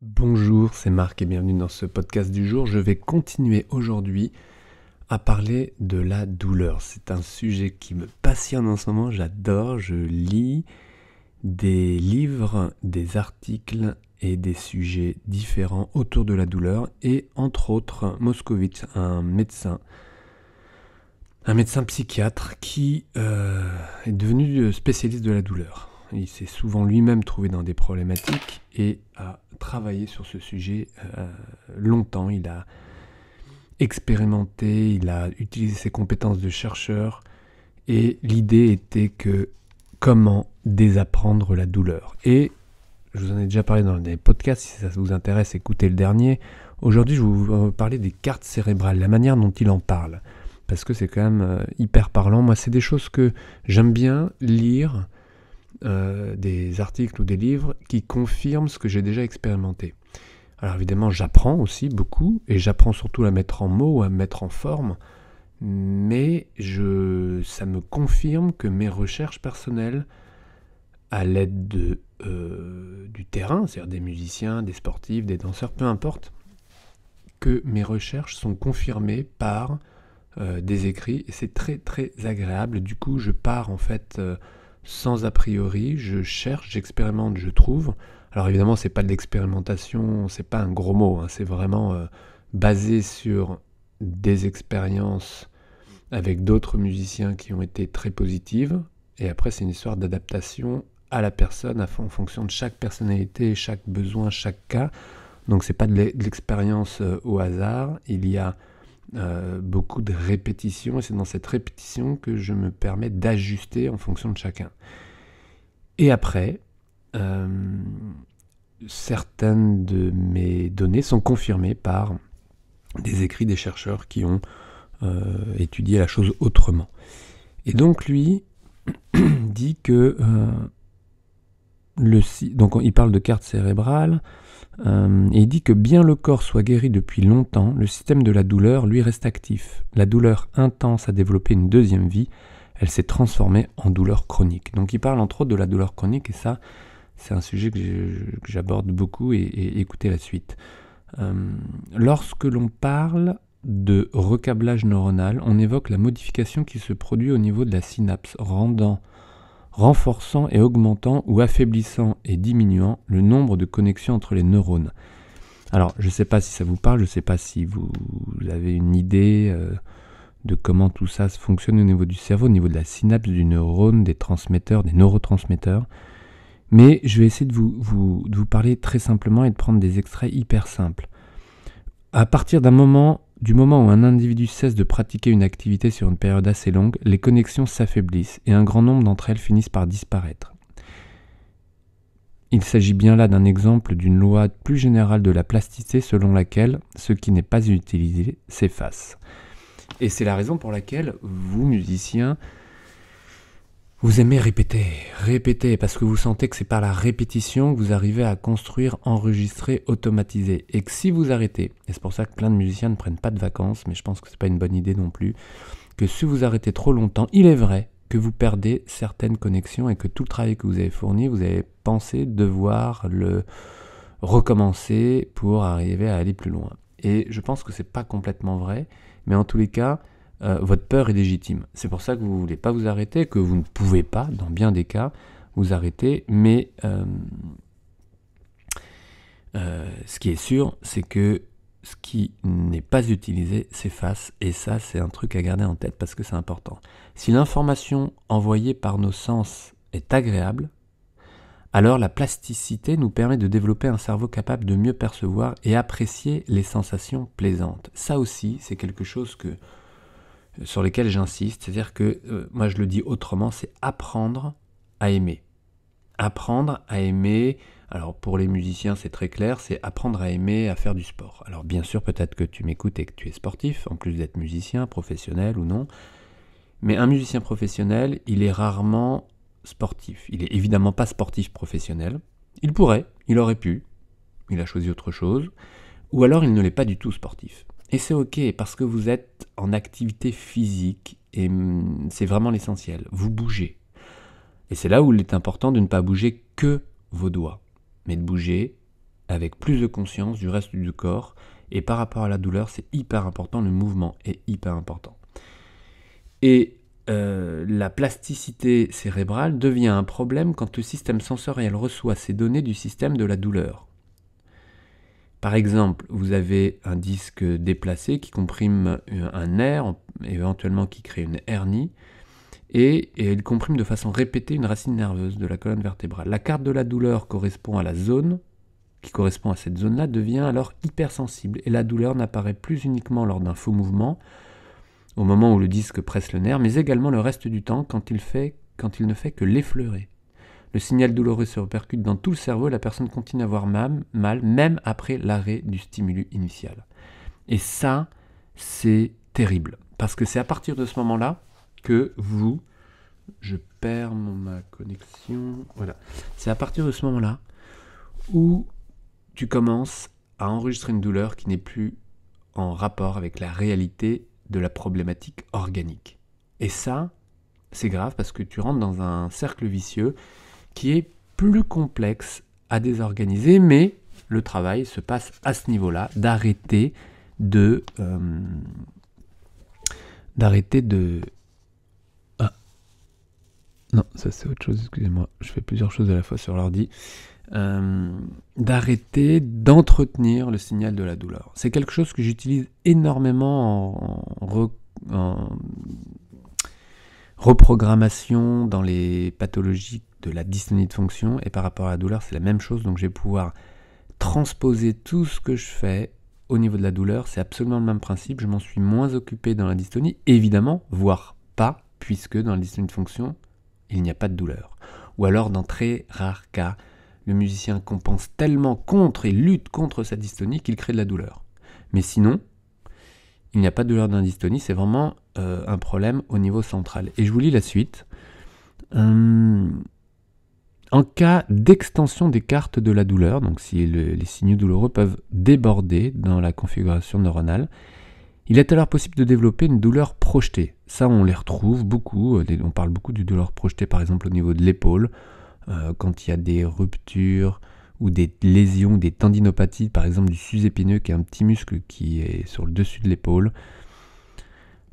Bonjour, c'est Marc et bienvenue dans ce podcast du jour. Je vais continuer aujourd'hui à parler de la douleur. C'est un sujet qui me passionne en ce moment, j'adore, je lis des livres, des articles et des sujets différents autour de la douleur et entre autres Moscovitch, un médecin un médecin psychiatre qui euh, est devenu spécialiste de la douleur. Il s'est souvent lui-même trouvé dans des problématiques et a travaillé sur ce sujet euh, longtemps, il a expérimenté, il a utilisé ses compétences de chercheur, et l'idée était que comment désapprendre la douleur. Et je vous en ai déjà parlé dans les podcasts, si ça vous intéresse, écoutez le dernier. Aujourd'hui, je vais vous parler des cartes cérébrales, la manière dont il en parle, parce que c'est quand même euh, hyper parlant. Moi, c'est des choses que j'aime bien lire, euh, des articles ou des livres qui confirment ce que j'ai déjà expérimenté. Alors évidemment, j'apprends aussi beaucoup, et j'apprends surtout à mettre en mots, à mettre en forme, mais ça me confirme que mes recherches personnelles, à l'aide euh, du terrain, c'est-à-dire des musiciens, des sportifs, des danseurs, peu importe, que mes recherches sont confirmées par euh, des écrits, et c'est très très agréable. Du coup, je pars en fait sans a priori, je cherche, j'expérimente, je trouve. Alors évidemment, c'est pas de l'expérimentation, c'est pas un gros mot, hein, c'est vraiment euh, basé sur des expériences avec d'autres musiciens qui ont été très positives. Et après, c'est une histoire d'adaptation à la personne, en fonction de chaque personnalité, chaque besoin, chaque cas. Donc c'est pas de l'expérience euh, au hasard. Il y a euh, beaucoup de répétitions, et c'est dans cette répétition que je me permets d'ajuster en fonction de chacun. Et après, euh, certaines de mes données sont confirmées par des écrits des chercheurs qui ont euh, étudié la chose autrement. Et donc lui dit que le, donc il parle de carte cérébrale, euh, et il dit que bien le corps soit guéri depuis longtemps, le système de la douleur lui reste actif. La douleur intense a développé une deuxième vie, elle s'est transformée en douleur chronique. Donc il parle entre autres de la douleur chronique et ça, c'est un sujet que j'aborde beaucoup et, écoutez la suite. Euh, lorsque l'on parle de recablage neuronal, on évoque la modification qui se produit au niveau de la synapse, rendant renforçant et augmentant ou affaiblissant et diminuant le nombre de connexions entre les neurones. Alors, je ne sais pas si ça vous parle, je ne sais pas si vous, avez une idée euh, de comment tout ça fonctionne au niveau du cerveau, au niveau de la synapse du neurone, des transmetteurs, des neurotransmetteurs. Mais je vais essayer de vous parler très simplement et de prendre des extraits hyper simples. À partir d'un moment du moment où un individu cesse de pratiquer une activité sur une période assez longue, les connexions s'affaiblissent et un grand nombre d'entre elles finissent par disparaître. Il s'agit bien là d'un exemple d'une loi plus générale de la plasticité selon laquelle ce qui n'est pas utilisé s'efface. Et c'est la raison pour laquelle vous, musiciens, vous aimez répéter, répéter, parce que vous sentez que c'est par la répétition que vous arrivez à construire, enregistrer, automatiser. Et que si vous arrêtez, et c'est pour ça que plein de musiciens ne prennent pas de vacances, mais je pense que c'est pas une bonne idée non plus, que si vous arrêtez trop longtemps, il est vrai que vous perdez certaines connexions et que tout le travail que vous avez fourni, vous avez pensé devoir le recommencer pour arriver à aller plus loin. Et je pense que c'est pas complètement vrai, mais en tous les cas, euh, votre peur est légitime. C'est pour ça que vous ne voulez pas vous arrêter, que vous ne pouvez pas, dans bien des cas, vous arrêter. Mais euh, euh, ce qui est sûr, c'est que ce qui n'est pas utilisé s'efface. Et ça, c'est un truc à garder en tête parce que c'est important. Si l'information envoyée par nos sens est agréable, alors la plasticité nous permet de développer un cerveau capable de mieux percevoir et apprécier les sensations plaisantes. Ça aussi, c'est quelque chose que sur lesquels j'insiste. C'est-à-dire que, euh, moi je le dis autrement, c'est apprendre à aimer. Apprendre à aimer, alors pour les musiciens c'est très clair, c'est apprendre à aimer à faire du sport. Alors bien sûr peut-être que tu m'écoutes et que tu es sportif, en plus d'être musicien, professionnel ou non. Mais un musicien professionnel, il est rarement sportif. Il est évidemment pas sportif professionnel. Il pourrait, il aurait pu, il a choisi autre chose. Ou alors il ne l'est pas du tout sportif. Et c'est ok parce que vous êtes en activité physique et mm, c'est vraiment l'essentiel. Vous bougez. Et c'est là où il est important de ne pas bouger que vos doigts, mais de bouger avec plus de conscience du reste du corps. Et par rapport à la douleur, c'est hyper important, le mouvement est hyper important. Et euh, la plasticité cérébrale devient un problème quand le système sensoriel reçoit ces données du système de la douleur. Par exemple, vous avez un disque déplacé qui comprime euh, un nerf, éventuellement qui crée une hernie, et, il comprime de façon répétée une racine nerveuse de la colonne vertébrale. La carte de la douleur correspond à la zone, qui correspond à cette zone-là, devient alors hypersensible, et la douleur n'apparaît plus uniquement lors d'un faux mouvement, au moment où le disque presse le nerf, mais également le reste du temps quand il ne fait que l'effleurer. Le signal douloureux se repercute dans tout le cerveau et la personne continue à avoir mal, mal même après l'arrêt du stimulus initial. Et ça, c'est terrible. Parce que c'est à partir de ce moment-là que vous... Je perds ma connexion. Voilà. C'est à partir de ce moment-là où tu commences à enregistrer une douleur qui n'est plus en rapport avec la réalité de la problématique organique. Et ça, c'est grave parce que tu rentres dans un cercle vicieux qui est plus complexe à désorganiser, mais le travail se passe à ce niveau-là, d'arrêter de... Euh, d'arrêter de... Ah. Non, ça c'est autre chose, excusez-moi, je fais plusieurs choses à la fois sur l'ordi. Euh, d'arrêter d'entretenir le signal de la douleur. C'est quelque chose que j'utilise énormément en, en, reprogrammation dans les pathologies de la dystonie de fonction et par rapport à la douleur, c'est la même chose. Donc je vais pouvoir transposer tout ce que je fais au niveau de la douleur. C'est absolument le même principe. Je m'en suis moins occupé dans la dystonie, évidemment, voire pas, puisque dans la dystonie de fonction, il n'y a pas de douleur. Ou alors, dans très rares cas, le musicien compense tellement contre et lutte contre sa dystonie qu'il crée de la douleur. Mais sinon, il n'y a pas de douleur dans la dystonie, c'est vraiment euh, un problème au niveau central. Et je vous lis la suite. Hum, en cas d'extension des cartes de la douleur, donc si les signaux douloureux peuvent déborder dans la configuration neuronale, il est alors possible de développer une douleur projetée. Ça, on les retrouve beaucoup. Euh, on parle beaucoup du douleur projetée, par exemple, au niveau de l'épaule, euh, quand il y a des ruptures ou des lésions, des tendinopathies, par exemple du susépineux qui est un petit muscle qui est sur le dessus de l'épaule,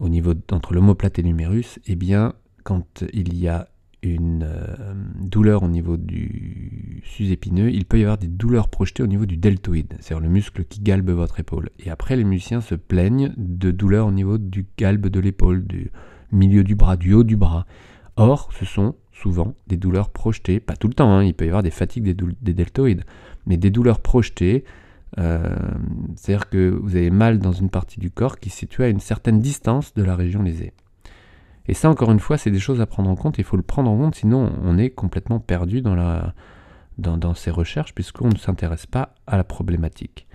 au niveau entre l'homoplate et l'humérus. Eh bien, quand il y a une euh, douleur au niveau du susépineux, il peut y avoir des douleurs projetées au niveau du deltoïde, c'est-à-dire le muscle qui galbe votre épaule. Et après, les musiciens se plaignent de douleurs au niveau du galbe de l'épaule, du milieu du bras, du haut du bras. Or, ce sont souvent des douleurs projetées, pas tout le temps, hein, il peut y avoir des fatigues des, deltoïdes, mais des douleurs projetées, euh, c'est-à-dire que vous avez mal dans une partie du corps qui se situe à une certaine distance de la région lésée. Et ça, encore une fois, c'est des choses à prendre en compte. Il faut le prendre en compte, sinon on est complètement perdu dans, la, dans, ces recherches, puisqu'on ne s'intéresse pas à la problématique.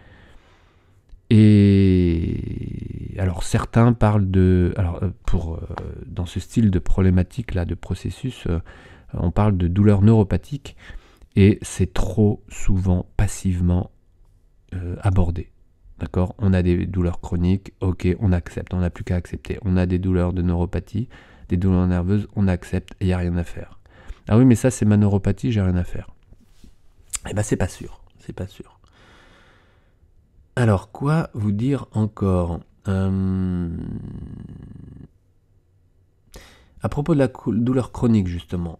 Et alors certains parlent de, alors euh, pour euh, dans ce style de problématique là, de processus, euh, on parle de douleurs neuropathiques et c'est trop souvent passivement abordé. D'accord On a des douleurs chroniques, ok, on accepte, on n'a plus qu'à accepter. On a des douleurs de neuropathie, des douleurs nerveuses, on accepte et il n'y a rien à faire. Ah oui, mais ça c'est ma neuropathie, j'ai rien à faire. Eh ben c'est pas sûr, c'est pas sûr. Alors quoi vous dire encore euh, À propos de la douleur chronique justement,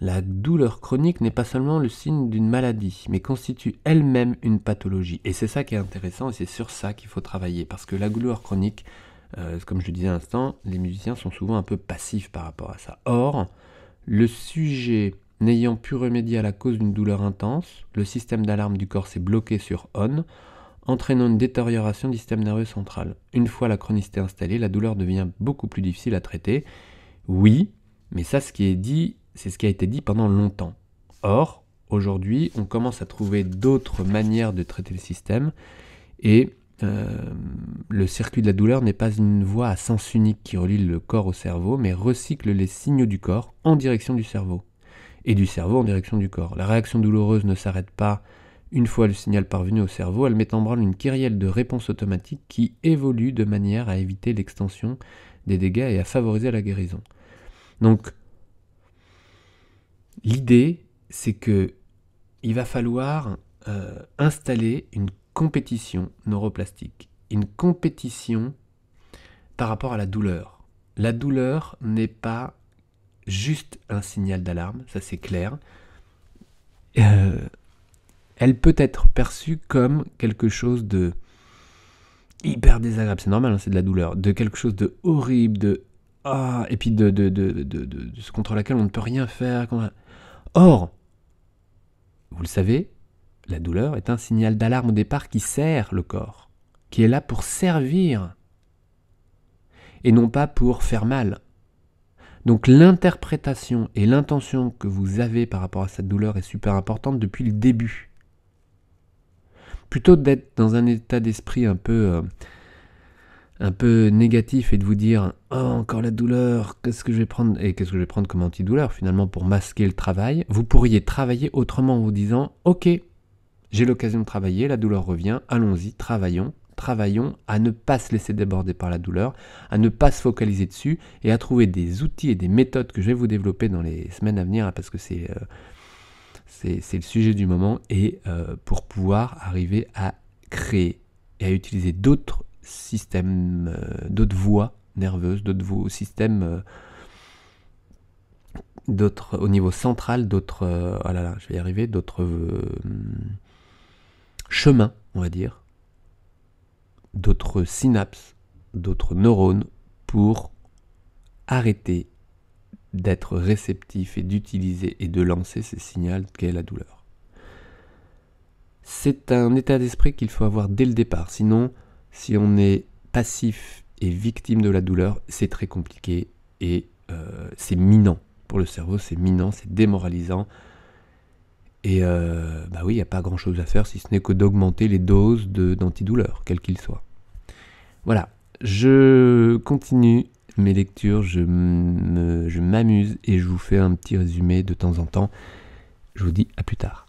la douleur chronique n'est pas seulement le signe d'une maladie, mais constitue elle-même une pathologie. Et c'est ça qui est intéressant et c'est sur ça qu'il faut travailler, parce que la douleur chronique, euh, comme je disais à l'instant, les musiciens sont souvent un peu passifs par rapport à ça. Or, le sujet n'ayant pu remédier à la cause d'une douleur intense, le système d'alarme du corps s'est bloqué sur on, entraînant une détérioration du système nerveux central. Une fois la chronicité installée, la douleur devient beaucoup plus difficile à traiter. Oui, mais ça, ce qui est dit, c'est ce qui a été dit pendant longtemps. Or, aujourd'hui, on commence à trouver d'autres manières de traiter le système et euh, le circuit de la douleur n'est pas une voie à sens unique qui relie le corps au cerveau, mais recycle les signaux du corps en direction du cerveau, et du cerveau en direction du corps. La réaction douloureuse ne s'arrête pas une fois le signal parvenu au cerveau, elle met en branle une kyrielle de réponses automatiques qui évolue de manière à éviter l'extension des dégâts et à favoriser la guérison. Donc, l'idée, c'est que il va falloir euh, installer une compétition neuroplastique, une compétition par rapport à la douleur. La douleur n'est pas juste un signal d'alarme, ça c'est clair. Euh, elle peut être perçue comme quelque chose de hyper désagréable, c'est normal, hein, c'est de la douleur, de quelque chose de horrible, de ah, et puis de, de, contre laquelle on ne peut rien faire. Or, vous le savez, la douleur est un signal d'alarme au départ qui sert le corps, qui est là pour servir, et non pas pour faire mal. Donc l'interprétation et l'intention que vous avez par rapport à cette douleur est super importante depuis le début. Plutôt d'être dans un état d'esprit un peu euh, un peu négatif et de vous dire oh, encore la douleur, qu'est-ce que je vais prendre et qu'est-ce que je vais prendre comme antidouleur finalement pour masquer le travail, vous pourriez travailler autrement en vous disant OK, j'ai l'occasion de travailler, la douleur revient, allons-y, travaillons, travaillons à ne pas se laisser déborder par la douleur, à ne pas se focaliser dessus et à trouver des outils et des méthodes que je vais vous développer dans les semaines à venir hein, parce que euh, c'est le sujet du moment et euh, pour pouvoir arriver à créer et à utiliser d'autres systèmes, euh, d'autres voies nerveuses, d'autres systèmes d'autres au niveau central, d'autres oh je vais y arriver, d'autres chemin, on va dire, d'autres synapses, d'autres neurones pour arrêter d'être réceptif et d'utiliser et de lancer ces signaux qu'est la douleur. C'est un état d'esprit qu'il faut avoir dès le départ, sinon si on est passif et victime de la douleur, c'est très compliqué et euh, c'est minant. Pour le cerveau, c'est minant, c'est démoralisant, et euh, bah oui, il n'y a pas grand chose à faire si ce n'est que d'augmenter les doses d'antidouleurs, quels qu'ils soient. Voilà, je continue mes lectures, je m'amuse et je vous fais un petit résumé de temps en temps. Je vous dis à plus tard.